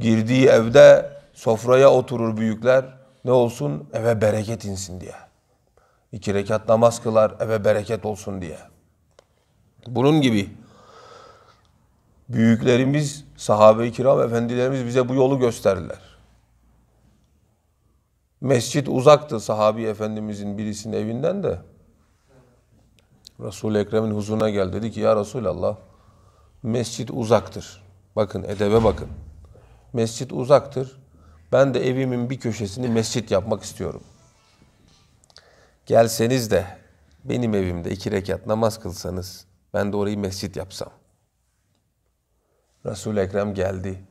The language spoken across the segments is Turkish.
Girdiği evde sofraya oturur büyükler. Ne olsun? Eve bereket insin diye. İki rekat namaz kılar eve bereket olsun diye. Bunun gibi büyüklerimiz, sahabe-i kiram efendilerimiz bize bu yolu gösterdiler. Mescit uzaktı sahabi efendimizin birisinin evinden de. Resul-i Ekrem'in huzuruna geldi. Dedi ki ya Resulallah mescit uzaktır. Bakın edebe bakın. Mescit uzaktır. Ben de evimin bir köşesini mescit yapmak istiyorum. Gelseniz de benim evimde iki rekat namaz kılsanız ben de orayı mescit yapsam. resul Ekrem geldi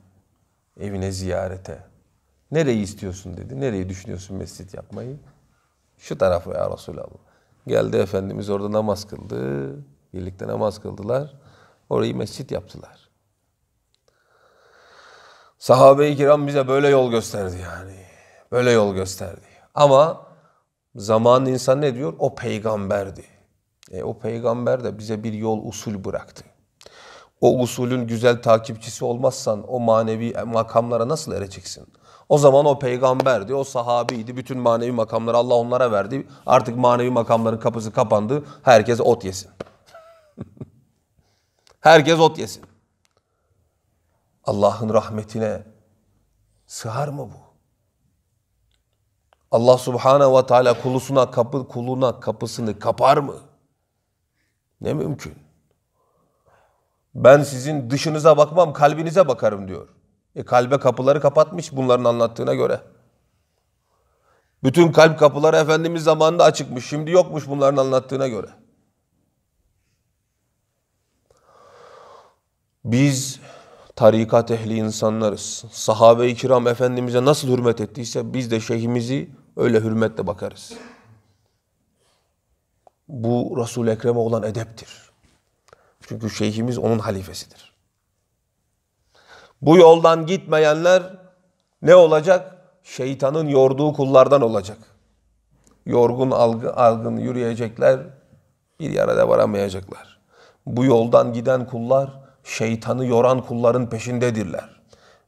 evine ziyarete. Nereyi istiyorsun dedi. Nereyi düşünüyorsun mescit yapmayı? Şu tarafı ya Resulallah. Geldi Efendimiz orada namaz kıldı. Birlikte namaz kıldılar. Orayı mescit yaptılar. Sahabe-i kiram bize böyle yol gösterdi yani. Böyle yol gösterdi. Ama zaman insan ne diyor? O peygamberdi. E, o peygamber de bize bir yol usul bıraktı. O usulün güzel takipçisi olmazsan o manevi makamlara nasıl ereceksin? O zaman o peygamberdi, o sahabiydi. Bütün manevi makamları Allah onlara verdi. Artık manevi makamların kapısı kapandı. Herkes ot yesin. Herkes ot yesin. Allah'ın rahmetine sığar mı bu? Allah Subhanahu ve Teala kulusuna kapı kuluna kapısını kapar mı? Ne mümkün? Ben sizin dışınıza bakmam, kalbinize bakarım diyor. E kalbe kapıları kapatmış bunların anlattığına göre. Bütün kalp kapıları Efendimiz zamanında açıkmış. Şimdi yokmuş bunların anlattığına göre. Biz tarikat ehli insanlarız. Sahabe-i kiram Efendimiz'e nasıl hürmet ettiyse biz de şeyhimizi öyle hürmetle bakarız. Bu resul Ekrem'e olan edeptir. Çünkü şeyhimiz onun halifesidir. Bu yoldan gitmeyenler ne olacak? Şeytanın yorduğu kullardan olacak. Yorgun algı, algın yürüyecekler, bir yere de varamayacaklar. Bu yoldan giden kullar şeytanı yoran kulların peşindedirler.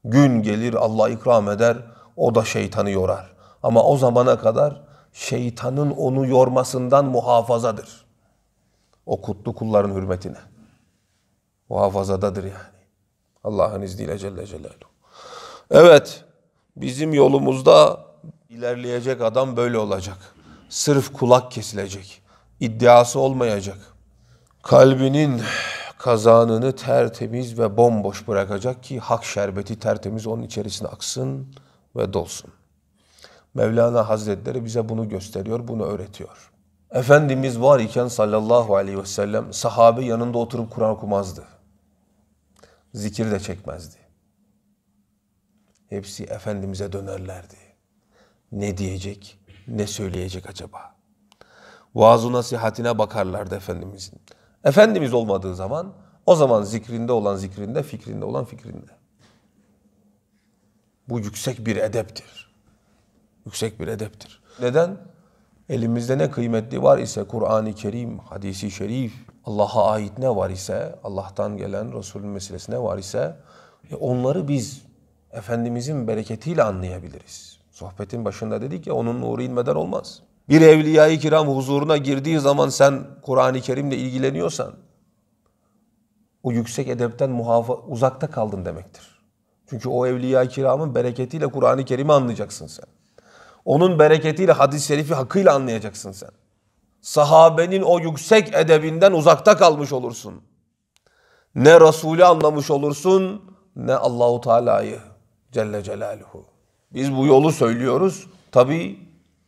Gün gelir Allah ikram eder, o da şeytanı yorar. Ama o zamana kadar şeytanın onu yormasından muhafazadır. O kutlu kulların hürmetine. Muhafazadadır yani. Allah'ın izniyle Celle Celaluhu. Evet, bizim yolumuzda ilerleyecek adam böyle olacak. Sırf kulak kesilecek. İddiası olmayacak. Kalbinin kazanını tertemiz ve bomboş bırakacak ki hak şerbeti tertemiz onun içerisine aksın ve dolsun. Mevlana Hazretleri bize bunu gösteriyor, bunu öğretiyor. Efendimiz var iken sallallahu aleyhi ve sellem sahabe yanında oturup Kur'an okumazdı. Zikir de çekmezdi. Hepsi Efendimiz'e dönerlerdi. Ne diyecek, ne söyleyecek acaba? Vaaz-ı nasihatine bakarlardı Efendimiz'in. Efendimiz olmadığı zaman o zaman zikrinde olan zikrinde, fikrinde olan fikrinde. Bu yüksek bir edeptir. Yüksek bir edeptir. Neden? Elimizde ne kıymetli var ise Kur'an-ı Kerim, hadisi şerif, Allah'a ait ne var ise, Allah'tan gelen Resul'ün meselesi ne var ise e, onları biz Efendimizin bereketiyle anlayabiliriz. Sohbetin başında dedik ya onun nuru inmeden olmaz bir evliyayı kiram huzuruna girdiği zaman sen Kur'an-ı Kerim'le ilgileniyorsan o yüksek edepten muhafa uzakta kaldın demektir. Çünkü o evliya kiramın bereketiyle Kur'an-ı Kerim'i anlayacaksın sen. Onun bereketiyle hadis-i şerifi hakkıyla anlayacaksın sen. Sahabenin o yüksek edebinden uzakta kalmış olursun. Ne Resulü anlamış olursun ne Allahu Teala'yı Celle Celaluhu. Biz bu yolu söylüyoruz. Tabii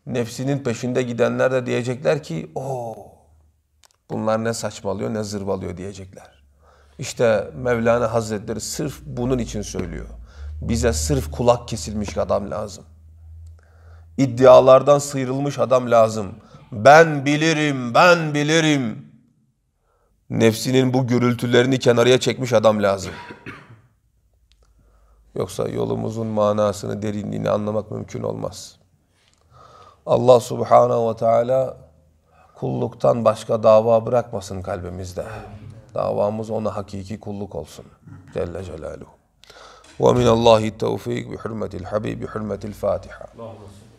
nefsinin peşinde gidenler de diyecekler ki o bunlar ne saçmalıyor ne zırvalıyor diyecekler. İşte Mevlana Hazretleri sırf bunun için söylüyor. Bize sırf kulak kesilmiş adam lazım. İddialardan sıyrılmış adam lazım. Ben bilirim, ben bilirim. Nefsinin bu gürültülerini kenarıya çekmiş adam lazım. Yoksa yolumuzun manasını, derinliğini anlamak mümkün olmaz.'' Allah subhanahu ve teala kulluktan başka dava bırakmasın kalbimizde. Davamız ona hakiki kulluk olsun. Celle Celaluhu. ومن bi التوفيق بحرمة الحبيب بحرمة الفاتحة